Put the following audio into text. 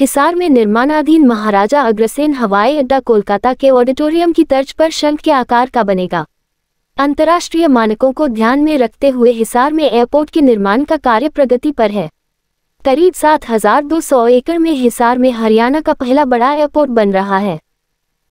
हिसार में निर्माणाधीन महाराजा अग्रसेन हवाई अड्डा कोलकाता के ऑडिटोरियम की तर्ज पर शंख के आकार का बनेगा अंतर्राष्ट्रीय मानकों को ध्यान में रखते हुए हिसार में एयरपोर्ट के निर्माण का कार्य प्रगति पर है करीब 7,200 एकड़ में हिसार में हरियाणा का पहला बड़ा एयरपोर्ट बन रहा है